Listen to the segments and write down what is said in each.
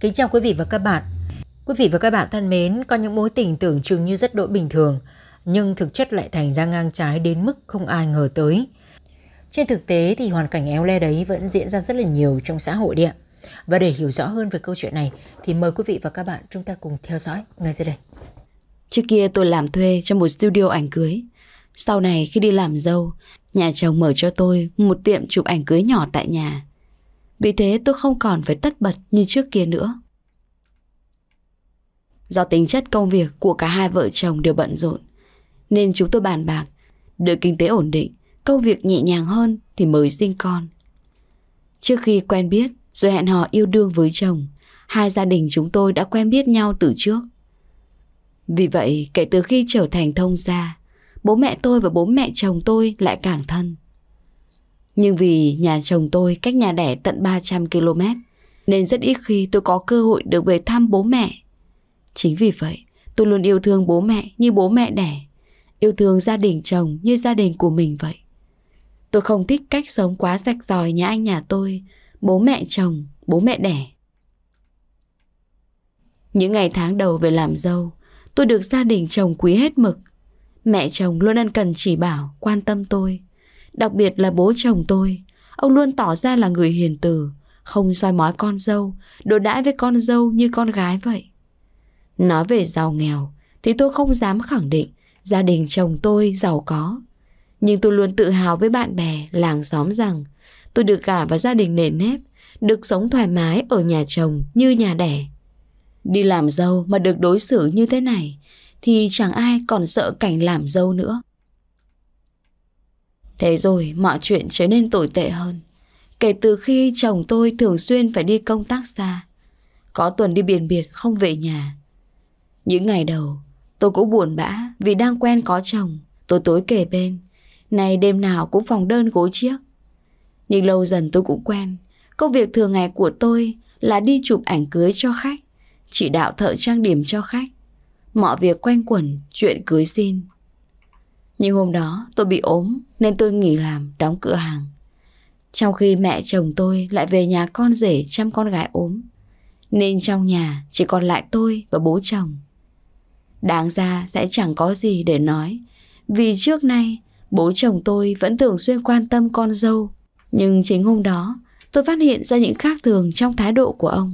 Kính chào quý vị và các bạn. Quý vị và các bạn thân mến, có những mối tình tưởng chừng như rất đỗi bình thường, nhưng thực chất lại thành ra ngang trái đến mức không ai ngờ tới. Trên thực tế thì hoàn cảnh éo le đấy vẫn diễn ra rất là nhiều trong xã hội địa. Và để hiểu rõ hơn về câu chuyện này thì mời quý vị và các bạn chúng ta cùng theo dõi ngay dưới đây. Trước kia tôi làm thuê trong một studio ảnh cưới. Sau này khi đi làm dâu, nhà chồng mở cho tôi một tiệm chụp ảnh cưới nhỏ tại nhà. Vì thế tôi không còn phải tất bật như trước kia nữa. Do tính chất công việc của cả hai vợ chồng đều bận rộn, nên chúng tôi bàn bạc, đợi kinh tế ổn định, công việc nhẹ nhàng hơn thì mới sinh con. Trước khi quen biết, rồi hẹn hò yêu đương với chồng, hai gia đình chúng tôi đã quen biết nhau từ trước. Vì vậy, kể từ khi trở thành thông gia, bố mẹ tôi và bố mẹ chồng tôi lại càng thân. Nhưng vì nhà chồng tôi cách nhà đẻ tận 300 km, nên rất ít khi tôi có cơ hội được về thăm bố mẹ. Chính vì vậy, tôi luôn yêu thương bố mẹ như bố mẹ đẻ, yêu thương gia đình chồng như gia đình của mình vậy. Tôi không thích cách sống quá rạch ròi nhà anh nhà tôi, bố mẹ chồng, bố mẹ đẻ. Những ngày tháng đầu về làm dâu, tôi được gia đình chồng quý hết mực. Mẹ chồng luôn ân cần chỉ bảo, quan tâm tôi. Đặc biệt là bố chồng tôi Ông luôn tỏ ra là người hiền từ Không soi mói con dâu Đối đãi với con dâu như con gái vậy Nói về giàu nghèo Thì tôi không dám khẳng định Gia đình chồng tôi giàu có Nhưng tôi luôn tự hào với bạn bè Làng xóm rằng Tôi được gả vào gia đình nền nếp Được sống thoải mái ở nhà chồng như nhà đẻ Đi làm dâu mà được đối xử như thế này Thì chẳng ai còn sợ cảnh làm dâu nữa Thế rồi mọi chuyện trở nên tồi tệ hơn. Kể từ khi chồng tôi thường xuyên phải đi công tác xa, có tuần đi biển biệt không về nhà. Những ngày đầu, tôi cũng buồn bã vì đang quen có chồng, tôi tối kề bên. này đêm nào cũng phòng đơn gối chiếc. Nhưng lâu dần tôi cũng quen. Công việc thường ngày của tôi là đi chụp ảnh cưới cho khách, chỉ đạo thợ trang điểm cho khách. Mọi việc quanh quẩn, chuyện cưới xin. Nhưng hôm đó tôi bị ốm nên tôi nghỉ làm đóng cửa hàng. Trong khi mẹ chồng tôi lại về nhà con rể chăm con gái ốm. Nên trong nhà chỉ còn lại tôi và bố chồng. Đáng ra sẽ chẳng có gì để nói. Vì trước nay bố chồng tôi vẫn thường xuyên quan tâm con dâu. Nhưng chính hôm đó tôi phát hiện ra những khác thường trong thái độ của ông.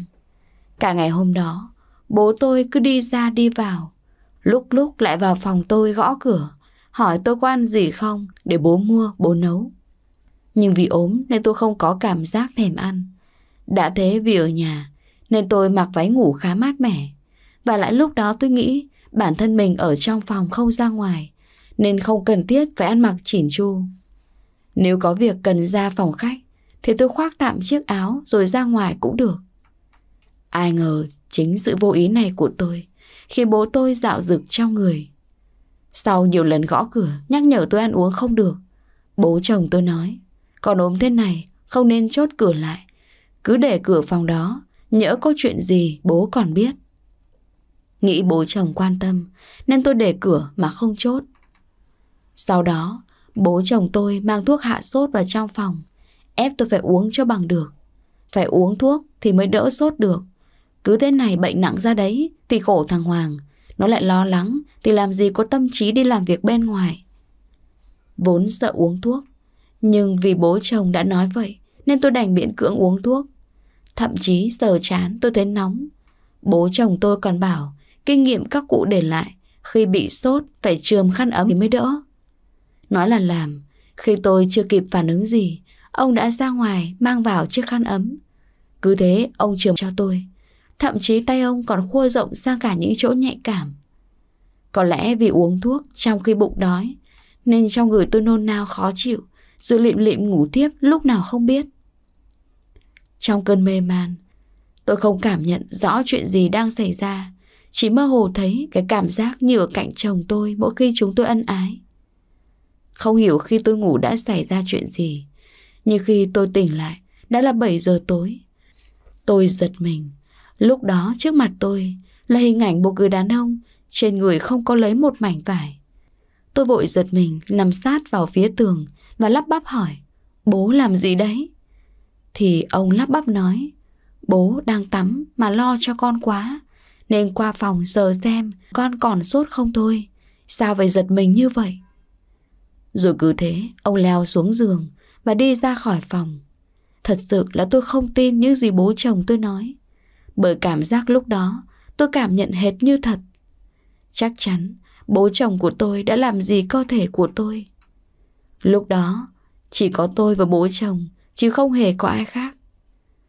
Cả ngày hôm đó, bố tôi cứ đi ra đi vào. Lúc lúc lại vào phòng tôi gõ cửa hỏi tôi có ăn gì không để bố mua, bố nấu. Nhưng vì ốm nên tôi không có cảm giác thèm ăn. Đã thế vì ở nhà nên tôi mặc váy ngủ khá mát mẻ. Và lại lúc đó tôi nghĩ bản thân mình ở trong phòng không ra ngoài nên không cần thiết phải ăn mặc chỉn chu. Nếu có việc cần ra phòng khách thì tôi khoác tạm chiếc áo rồi ra ngoài cũng được. Ai ngờ chính sự vô ý này của tôi khi bố tôi dạo dực trong người sau nhiều lần gõ cửa, nhắc nhở tôi ăn uống không được. Bố chồng tôi nói, còn ốm thế này, không nên chốt cửa lại. Cứ để cửa phòng đó, nhỡ có chuyện gì bố còn biết. Nghĩ bố chồng quan tâm, nên tôi để cửa mà không chốt. Sau đó, bố chồng tôi mang thuốc hạ sốt vào trong phòng, ép tôi phải uống cho bằng được. Phải uống thuốc thì mới đỡ sốt được. Cứ thế này bệnh nặng ra đấy thì khổ thằng Hoàng, nó lại lo lắng Thì làm gì có tâm trí đi làm việc bên ngoài Vốn sợ uống thuốc Nhưng vì bố chồng đã nói vậy Nên tôi đành miễn cưỡng uống thuốc Thậm chí sờ chán tôi thấy nóng Bố chồng tôi còn bảo Kinh nghiệm các cụ để lại Khi bị sốt phải trường khăn ấm thì mới đỡ Nói là làm Khi tôi chưa kịp phản ứng gì Ông đã ra ngoài mang vào chiếc khăn ấm Cứ thế ông trường cho tôi Thậm chí tay ông còn khua rộng sang cả những chỗ nhạy cảm. Có lẽ vì uống thuốc trong khi bụng đói, nên trong người tôi nôn nao khó chịu, rồi lịm lịm ngủ tiếp lúc nào không biết. Trong cơn mê man, tôi không cảm nhận rõ chuyện gì đang xảy ra, chỉ mơ hồ thấy cái cảm giác như ở cạnh chồng tôi mỗi khi chúng tôi ân ái. Không hiểu khi tôi ngủ đã xảy ra chuyện gì, nhưng khi tôi tỉnh lại, đã là 7 giờ tối. Tôi giật mình, Lúc đó trước mặt tôi là hình ảnh một người đàn ông trên người không có lấy một mảnh vải. Tôi vội giật mình nằm sát vào phía tường và lắp bắp hỏi Bố làm gì đấy? Thì ông lắp bắp nói Bố đang tắm mà lo cho con quá Nên qua phòng sờ xem con còn sốt không thôi Sao phải giật mình như vậy? Rồi cứ thế ông leo xuống giường và đi ra khỏi phòng Thật sự là tôi không tin những gì bố chồng tôi nói bởi cảm giác lúc đó tôi cảm nhận hệt như thật Chắc chắn bố chồng của tôi đã làm gì cơ thể của tôi Lúc đó chỉ có tôi và bố chồng Chứ không hề có ai khác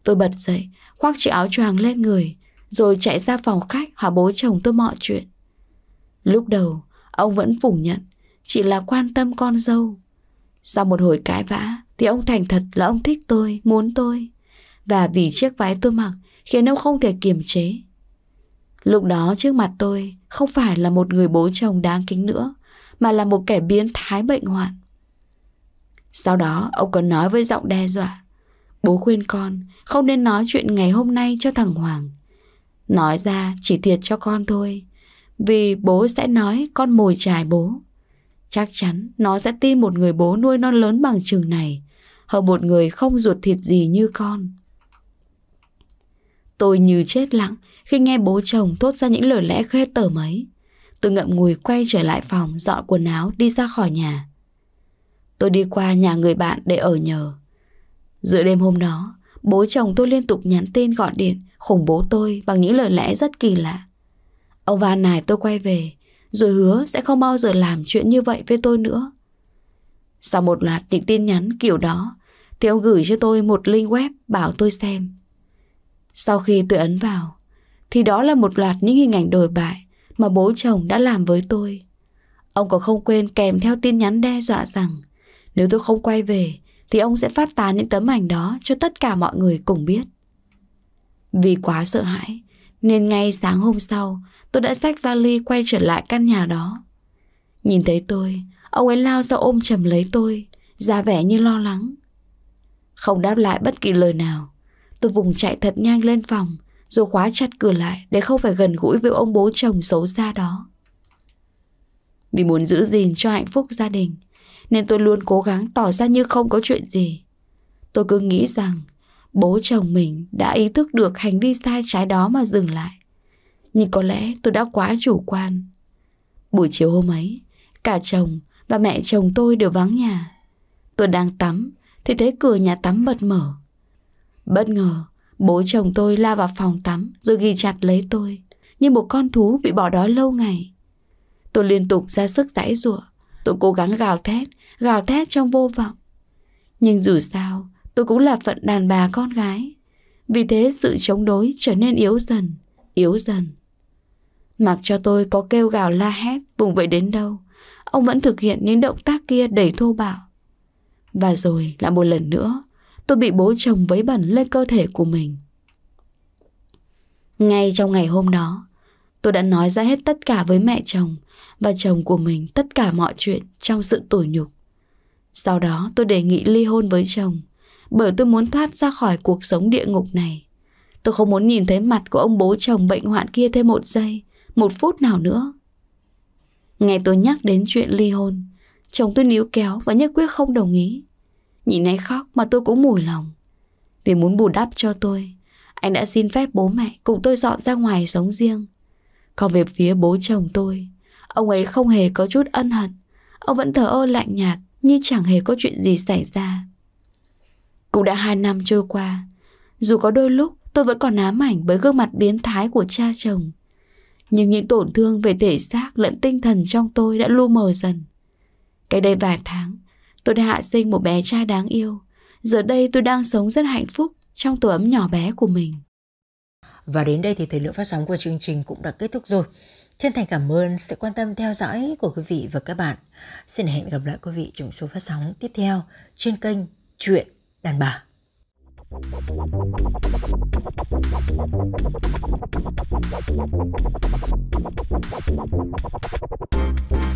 Tôi bật dậy khoác chiếc áo choàng lên người Rồi chạy ra phòng khách hỏi bố chồng tôi mọi chuyện Lúc đầu ông vẫn phủ nhận Chỉ là quan tâm con dâu Sau một hồi cãi vã Thì ông thành thật là ông thích tôi, muốn tôi Và vì chiếc váy tôi mặc khiến ông không thể kiềm chế. Lúc đó trước mặt tôi không phải là một người bố chồng đáng kính nữa, mà là một kẻ biến thái bệnh hoạn. Sau đó ông còn nói với giọng đe dọa, bố khuyên con không nên nói chuyện ngày hôm nay cho thằng Hoàng. Nói ra chỉ thiệt cho con thôi, vì bố sẽ nói con mồi trài bố. Chắc chắn nó sẽ tin một người bố nuôi non lớn bằng chừng này, hơn một người không ruột thịt gì như con. Tôi như chết lặng khi nghe bố chồng thốt ra những lời lẽ khê tởm ấy. Tôi ngậm ngùi quay trở lại phòng dọn quần áo đi ra khỏi nhà. Tôi đi qua nhà người bạn để ở nhờ. Giữa đêm hôm đó, bố chồng tôi liên tục nhắn tin gọi điện khủng bố tôi bằng những lời lẽ rất kỳ lạ. Ông van nài tôi quay về, rồi hứa sẽ không bao giờ làm chuyện như vậy với tôi nữa. Sau một loạt những tin nhắn kiểu đó, thì ông gửi cho tôi một link web bảo tôi xem. Sau khi tôi ấn vào, thì đó là một loạt những hình ảnh đồi bại mà bố chồng đã làm với tôi. Ông còn không quên kèm theo tin nhắn đe dọa rằng nếu tôi không quay về thì ông sẽ phát tán những tấm ảnh đó cho tất cả mọi người cùng biết. Vì quá sợ hãi, nên ngay sáng hôm sau, tôi đã xách vali quay trở lại căn nhà đó. Nhìn thấy tôi, ông ấy lao ra ôm chầm lấy tôi, ra vẻ như lo lắng. Không đáp lại bất kỳ lời nào, Tôi vùng chạy thật nhanh lên phòng, rồi khóa chặt cửa lại để không phải gần gũi với ông bố chồng xấu xa đó. Vì muốn giữ gìn cho hạnh phúc gia đình, nên tôi luôn cố gắng tỏ ra như không có chuyện gì. Tôi cứ nghĩ rằng bố chồng mình đã ý thức được hành vi sai trái đó mà dừng lại. Nhưng có lẽ tôi đã quá chủ quan. Buổi chiều hôm ấy, cả chồng và mẹ chồng tôi đều vắng nhà. Tôi đang tắm thì thấy cửa nhà tắm bật mở. Bất ngờ, bố chồng tôi la vào phòng tắm rồi ghi chặt lấy tôi, như một con thú bị bỏ đói lâu ngày. Tôi liên tục ra sức giãy giụa, tôi cố gắng gào thét, gào thét trong vô vọng. Nhưng dù sao, tôi cũng là phận đàn bà con gái. Vì thế sự chống đối trở nên yếu dần, yếu dần. Mặc cho tôi có kêu gào la hét vùng vẫy đến đâu, ông vẫn thực hiện những động tác kia đầy thô bạo. Và rồi là một lần nữa, tôi bị bố chồng vấy bẩn lên cơ thể của mình. Ngay trong ngày hôm đó, tôi đã nói ra hết tất cả với mẹ chồng và chồng của mình tất cả mọi chuyện trong sự tủi nhục. Sau đó tôi đề nghị ly hôn với chồng bởi tôi muốn thoát ra khỏi cuộc sống địa ngục này. Tôi không muốn nhìn thấy mặt của ông bố chồng bệnh hoạn kia thêm một giây, một phút nào nữa. Ngày tôi nhắc đến chuyện ly hôn, chồng tôi níu kéo và nhất quyết không đồng ý. Nhìn anh khóc mà tôi cũng mùi lòng Vì muốn bù đắp cho tôi Anh đã xin phép bố mẹ cùng tôi dọn ra ngoài sống riêng Còn về phía bố chồng tôi Ông ấy không hề có chút ân hận Ông vẫn thở ơ lạnh nhạt Như chẳng hề có chuyện gì xảy ra Cũng đã hai năm trôi qua Dù có đôi lúc tôi vẫn còn ám ảnh bởi gương mặt biến thái của cha chồng Nhưng những tổn thương về thể xác lẫn tinh thần trong tôi đã lu mờ dần Cái đây vài tháng Tôi đã hạ sinh một bé trai đáng yêu. Giờ đây tôi đang sống rất hạnh phúc trong tổ ấm nhỏ bé của mình. Và đến đây thì thời lượng phát sóng của chương trình cũng đã kết thúc rồi. Chân thành cảm ơn sự quan tâm theo dõi của quý vị và các bạn. Xin hẹn gặp lại quý vị trong số phát sóng tiếp theo trên kênh Chuyện Đàn Bà. Thank you.